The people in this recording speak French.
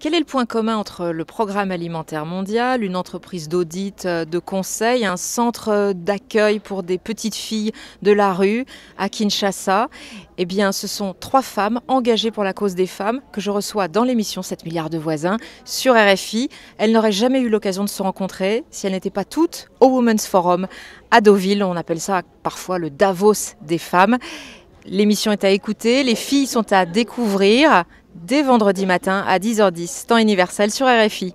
Quel est le point commun entre le Programme alimentaire mondial, une entreprise d'audit, euh, de conseil, un centre d'accueil pour des petites filles de la rue à Kinshasa Eh bien, ce sont trois femmes engagées pour la cause des femmes que je reçois dans l'émission 7 milliards de voisins sur RFI. Elles n'auraient jamais eu l'occasion de se rencontrer si elles n'étaient pas toutes au Women's Forum à Deauville. On appelle ça parfois le Davos des femmes. L'émission est à écouter, les filles sont à découvrir dès vendredi matin à 10h10, temps universel sur RFI.